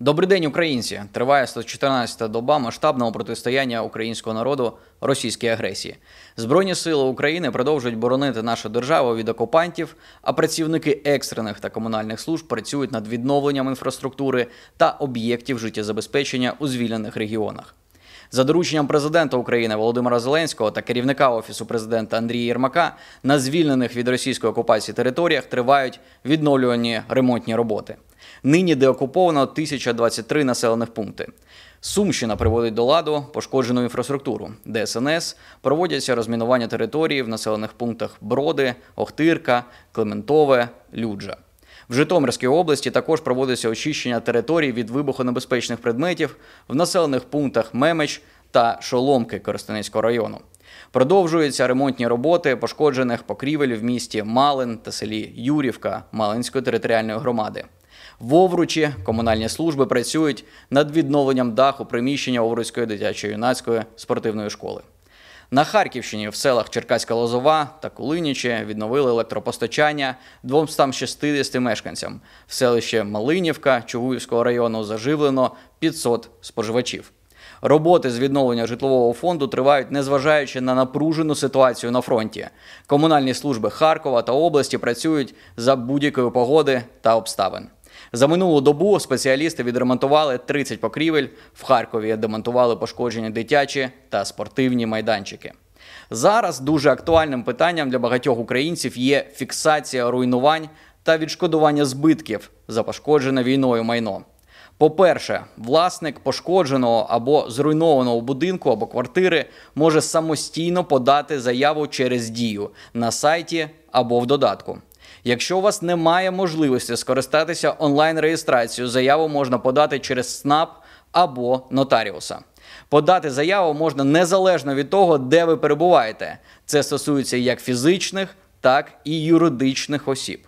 Добрий день, українці! Триває 114-та доба масштабного протистояння українського народу російській агресії. Збройні сили України продовжують боронити нашу державу від окупантів, а працівники екстрених та комунальних служб працюють над відновленням інфраструктури та об'єктів життєзабезпечення у звільнених регіонах. За дорученням президента України Володимира Зеленського та керівника офісу президента Андрія Єрмака на звільнених від російської окупації територіях тривають відновлювані ремонтні роботи. Нині деокуповано 1023 населених пункти. Сумщина приводить до ладу пошкоджену інфраструктуру, ДСНС проводяться розмінування території в населених пунктах Броди, Охтирка, Клементове, Люджа. В Житомирській області також проводиться очищення територій від вибухонебезпечних предметів в населених пунктах Мемеч та Шоломки Коростенецького району. Продовжуються ремонтні роботи пошкоджених покрівель в місті Малин та селі Юрівка Малинської територіальної громади. В Овручі комунальні служби працюють над відновленням даху приміщення Овруцької дитячо-юнацької спортивної школи. На Харківщині в селах Черкаська Лозова та Кулинічі відновили електропостачання 260 мешканцям. В селище Малинівка Чугуївського району заживлено 500 споживачів. Роботи з відновлення житлового фонду тривають, незважаючи на напружену ситуацію на фронті. Комунальні служби Харкова та області працюють за будь-якої погоди та обставин. За минулу добу спеціалісти відремонтували 30 покрівель. В Харкові демонтували пошкоджені дитячі та спортивні майданчики. Зараз дуже актуальним питанням для багатьох українців є фіксація руйнувань та відшкодування збитків за пошкоджене війною майно. По-перше, власник пошкодженого або зруйнованого будинку або квартири може самостійно подати заяву через дію на сайті або в додатку. Якщо у вас немає можливості скористатися онлайн-реєстрацією, заяву можна подати через СНАП або нотаріуса. Подати заяву можна незалежно від того, де ви перебуваєте. Це стосується як фізичних, так і юридичних осіб.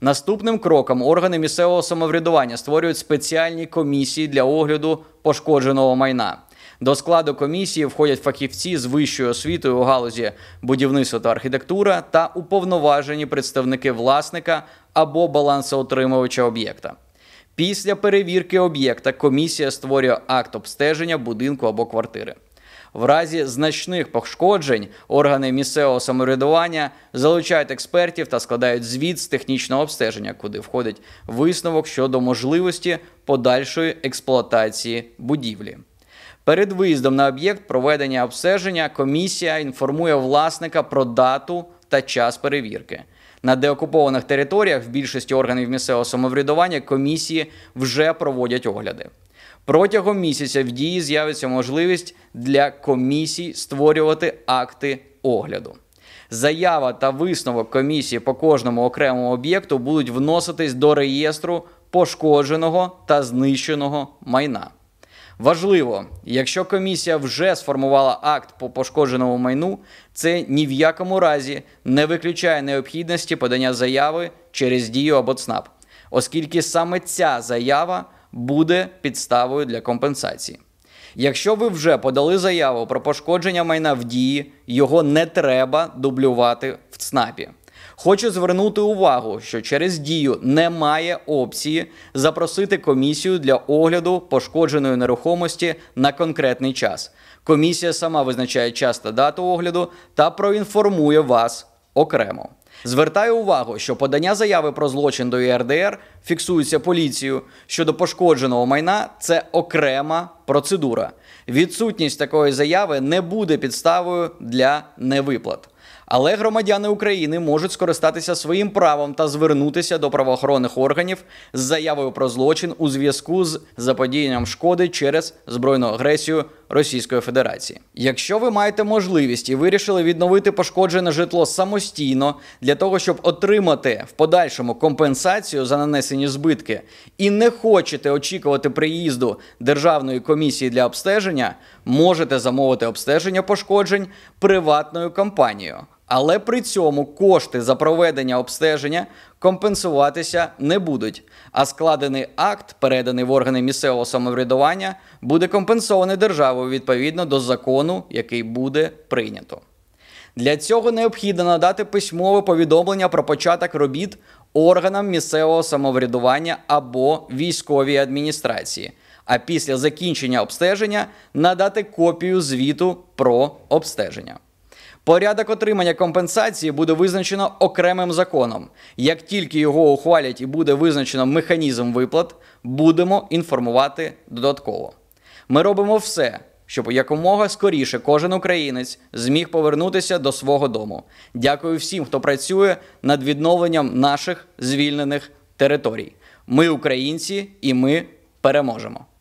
Наступним кроком органи місцевого самоврядування створюють спеціальні комісії для огляду пошкодженого майна. До складу комісії входять фахівці з вищою освітою у галузі будівництва та архітектура та уповноважені представники власника або балансоутримувача об'єкта. Після перевірки об'єкта комісія створює акт обстеження будинку або квартири. В разі значних пошкоджень органи місцевого самоврядування залучають експертів та складають звіт з технічного обстеження, куди входить висновок щодо можливості подальшої експлуатації будівлі. Перед виїздом на об'єкт проведення обстеження комісія інформує власника про дату та час перевірки. На деокупованих територіях в більшості органів місцевого самоврядування комісії вже проводять огляди. Протягом місяця в дії з'явиться можливість для комісій створювати акти огляду. Заява та висновок комісії по кожному окремому об'єкту будуть вноситись до реєстру пошкодженого та знищеного майна. Важливо, якщо комісія вже сформувала акт по пошкодженому майну, це ні в якому разі не виключає необхідності подання заяви через дію або ЦНАП, оскільки саме ця заява буде підставою для компенсації. Якщо ви вже подали заяву про пошкодження майна в дії, його не треба дублювати в ЦНАПі. Хочу звернути увагу, що через дію немає опції запросити комісію для огляду пошкодженої нерухомості на конкретний час. Комісія сама визначає час та дату огляду та проінформує вас окремо. Звертаю увагу, що подання заяви про злочин до ЄРДР фіксується поліцією щодо пошкодженого майна це окрема процедура. Відсутність такої заяви не буде підставою для невиплат. Але громадяни України можуть скористатися своїм правом та звернутися до правоохоронних органів з заявою про злочин у зв'язку з заподіянням шкоди через збройну агресію Російської Федерації. Якщо ви маєте можливість і вирішили відновити пошкоджене житло самостійно для того, щоб отримати в подальшому компенсацію за нанесені збитки, і не хочете очікувати приїзду державної комісії для обстеження, можете замовити обстеження пошкоджень приватною компанією але при цьому кошти за проведення обстеження компенсуватися не будуть. А складений акт, переданий в органи місцевого самоврядування, буде компенсований державою відповідно до закону, який буде прийнято. Для цього необхідно надати письмове повідомлення про початок робіт органам місцевого самоврядування або військовій адміністрації, а після закінчення обстеження надати копію звіту про обстеження. Порядок отримання компенсації буде визначено окремим законом. Як тільки його ухвалять і буде визначено механізм виплат, будемо інформувати додатково. Ми робимо все, щоб якомога скоріше кожен українець зміг повернутися до свого дому. Дякую всім, хто працює над відновленням наших звільнених територій. Ми українці і ми переможемо.